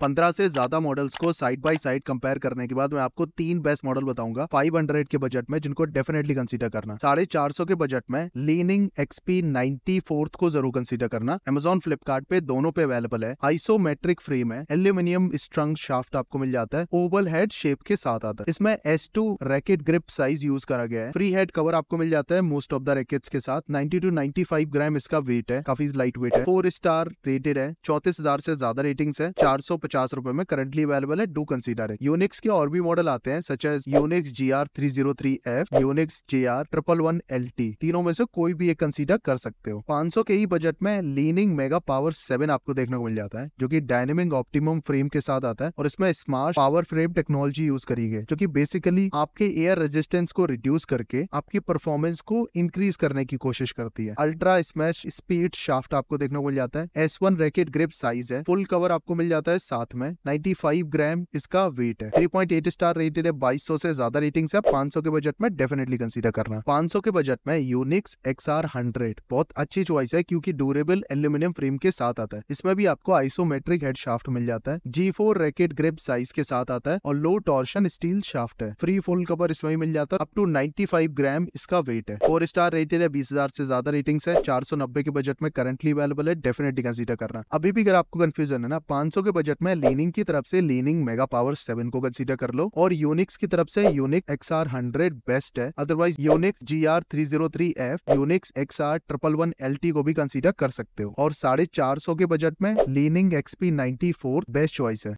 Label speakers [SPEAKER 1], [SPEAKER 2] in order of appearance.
[SPEAKER 1] पंद्रह से ज्यादा मॉडल्स को साइड बाय साइड कंपेयर करने के बाद मैं आपको तीन बेस्ट मॉडल बताऊंगा 500 के बजट में जिनको डेफिनेटली कंसीडर करना साढ़े चार सौ के बजट में लीनिंग एक्सपी नाइनटी फोर्थ को जरूर कंसीडर करना अमेजोन फ्लिपकार्ट पे दोनों पे अवेलेबल है आइसोमेट्रिक फ्रेम है एल्यूमिनियम स्ट्रंग शाफ्ट आपको मिल जाता है ओवल हेड शेप के साथ आता है इसमें S two racket grip size use करा गया है फ्री हेड कवर आपको मिल जाता है मोस्ट ऑफ द रैकेट्स के साथ ninety two ninety five gram इसका वेट है काफी लाइट वेट है फोर स्टार रेटेड है चौतीस हजार से ज्यादा रेटिंग है चार सौ पचास रुपए में करंटली अवेलेबल है डू कंसीडर है यूनिक्स के और भी मॉडल आते हैं such as Yonex G R three zero three F Yonex J R triple one L T तीनों में से कोई भी एक कंसीडर कर सकते हो पांच सौ के ही बजट में लीनिंग मेगा पावर सेवन आपको देखने को मिल जाता है जो की डायनेमिक ऑप्टिमम फ्रेम के साथ आता है और इसमें smart power frame technology use करी गई जो की बेसिकली आपके एयर रेजिस्टेंस को रिड्यूस करके आपकी परफॉर्मेंस को इंक्रीज करने की कोशिश करती है अल्ट्रा स्मैश स्पीड शाफ्ट आपको देखने को मिल जाता है S one racket grip size है फुल कवर आपको मिल जाता है साथ में 95 ग्राम इसका वेट है 3.8 स्टार रेटेड है 2200 से ज्यादा रेटिंग्स है 500 के बजट में डेफिनेटली कंसीडर करना 500 के बजट में यूनिक्स एक्स आर बहुत अच्छी चॉइस है क्योंकि ड्यूरेबल एल्यूमिनियम फ्रेम के साथ आता है इसमें भी आपको आइसोमेट्रिक हेड शाफ्ट मिल जाता है G four racket grip size के साथ आता है और लो टॉर्शन स्टील शाफ्ट है फ्री फुल कवर इसमें भी मिल जाता है अप टू 95 ग्राम इसका वेट है फोर स्टार रेटेड है 20000 से ज्यादा रेटिंग है 490 के बजट में करंटली अवेलेबल है डेफिनेटली कंसिडर करना अभी भी अगर आपको कंफ्यूजन है ना 500 के बजट प्रोडक्ट में लीनिंग की तरफ से लीनिंग मेगा पावर सेवन को कंसिडर कर लो और यूनिक्स की तरफ से Yonex X R hundred best है otherwise Yonex G R three zero three F Yonex X R triple one L T को भी कंसिडर कर सकते हो और साढ़े चार सौ के बजट में Li Ning XP ninety four best choice है